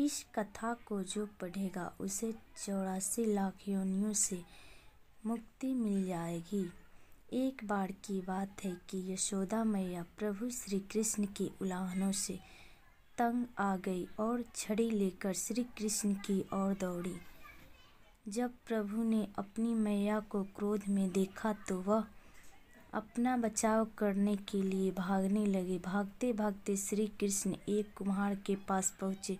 इस कथा को जो पढ़ेगा उसे चौरासी लाख योनियों से मुक्ति मिल जाएगी एक बार की बात है कि यशोदा मैया प्रभु श्री कृष्ण के उलाहनों से तंग आ गई और छड़ी लेकर श्री कृष्ण की ओर दौड़ी जब प्रभु ने अपनी मैया को क्रोध में देखा तो वह अपना बचाव करने के लिए भागने लगे भागते भागते श्री कृष्ण एक कुम्हार के पास पहुँचे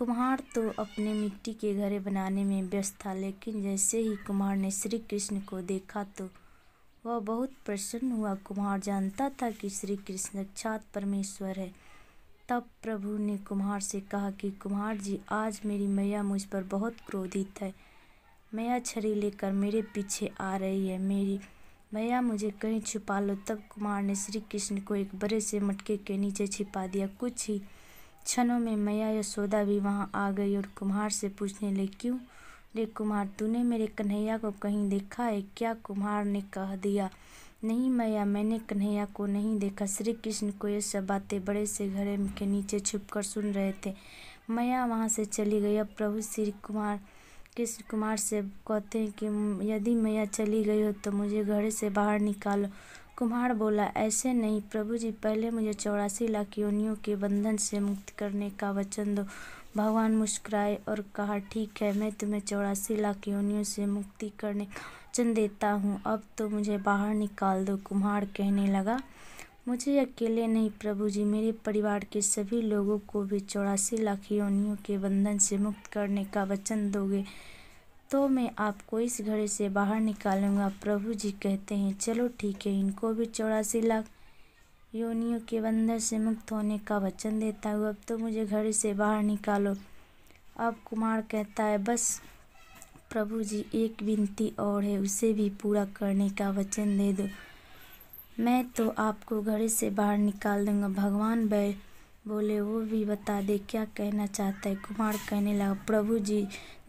कुम्हार तो अपने मिट्टी के घरे बनाने में व्यस्त था लेकिन जैसे ही कुम्हार ने श्री कृष्ण को देखा तो वह बहुत प्रसन्न हुआ कुम्हार जानता था कि श्री कृष्ण अक्षात परमेश्वर है तब प्रभु ने कुम्हार से कहा कि कुम्हार जी आज मेरी मैया मुझ पर बहुत क्रोधित है मैया छड़ी लेकर मेरे पीछे आ रही है मेरी मैया मुझे कहीं छुपा लो तब कुम्हार ने श्री कृष्ण को एक बड़े से मटके के नीचे छिपा दिया कुछ ही क्षणों में मैया यशोदा भी वहाँ आ गई और कुम्हार से पूछने ले क्यों रे कुम्हार तूने मेरे कन्हैया को कहीं देखा है क्या कुम्हार ने कह दिया नहीं मैया मैंने कन्हैया को नहीं देखा श्री कृष्ण को ये सब बातें बड़े से घरे के नीचे छुपकर सुन रहे थे मैया वहाँ से चली गई अब प्रभु श्री कुमार कृष्ण कुमार से कहते हैं कि यदि मैया चली गई हो तो मुझे घर से बाहर निकालो कुम्हार बोला ऐसे नहीं प्रभु जी पहले मुझे चौरासी लाख योनियों के बंधन से मुक्त करने का वचन दो भगवान मुस्कुराए और कहा ठीक है मैं तुम्हें चौरासी लाख योनियों से मुक्ति करने का वचन देता हूँ अब तो मुझे बाहर निकाल दो कुम्हार कहने लगा मुझे अकेले नहीं प्रभु जी मेरे परिवार के सभी लोगों को भी चौरासी लाख योनियों के बंधन से मुक्त करने का वचन दोगे तो मैं आपको इस घड़े से बाहर निकालूंगा प्रभु जी कहते हैं चलो ठीक है इनको भी चौरासी लाख योनियों के बंदर से मुक्त होने का वचन देता हूँ अब तो मुझे घड़े से बाहर निकालो अब कुमार कहता है बस प्रभु जी एक विनती और है उसे भी पूरा करने का वचन दे दो मैं तो आपको घड़े से बाहर निकाल दूंगा भगवान बैठ बोले वो भी बता दे क्या कहना चाहता है कुम्हार कहने लगा प्रभु जी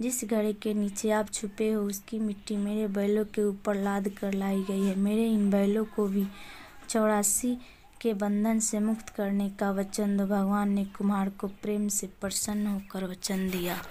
जिस गड्ढे के नीचे आप छुपे हो उसकी मिट्टी मेरे बैलों के ऊपर लाद कर लाई गई है मेरे इन बैलों को भी चौरासी के बंधन से मुक्त करने का वचन दो भगवान ने कुमार को प्रेम से प्रसन्न होकर वचन दिया